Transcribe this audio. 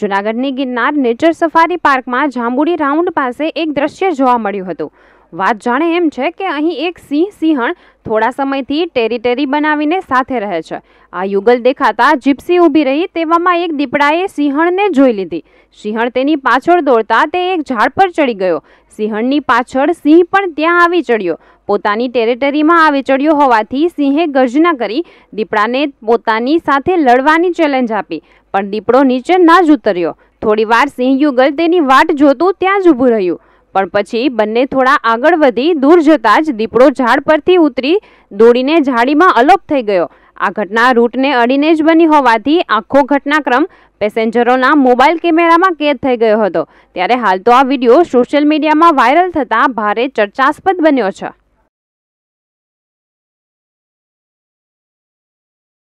જૂનાગઢની Girnar nature safari પાર્કમાં જાંબુડી round પાસે એક દ્રશ્ય જોવા મળ્યું હતું વાત જાણે એમ છે કે અહીં એક સિંહ સિંહણ થોડા સમયથી ટેરી બનાવીને સાથે રહે છે આ યુગલ દેખાતા જીપ્સી ઊભી રહી તેવામાં એક દીપડાએ સિંહણને જોઈ લીધી સિંહણ તેની પાછળ દોડતા તે એક ઝાડ પર ચડી ગયો સિંહણની પાછળ સિંહ પણ ત્યાં આવી ચડ્યો પોતાની ટેરેટરીમાં આવી ચડ્યો હોવાથી સિંહે ગર્જના કરી દીપડાને પોતાની સાથે લડવાની ચેલેન્જ આપી પણ દીપડો નીચે ના જ ઉતર્યો થોડીવાર સિંહ યુગલ તેની વાટ જોતું ત્યાં જ ઊભું રહ્યું પણ પછી બંને થોડા આગળ વધી દૂર જતાં જ દીપડો ઝાડ પરથી ઉતરી દોડીને ઝાડીમાં અલોપ થઈ ગયો આ ઘટના રૂટને અડીને જ બની હોવાથી આખો ઘટનાક્રમ પેસેન્જરોના મોબાઈલ કેમેરામાં કેદ થઈ ગયો હતો ત્યારે હાલ તો આ વિડીયો સોશિયલ મીડિયામાં વાયરલ થતાં ભારે ચર્ચાસ્પદ બન્યો છે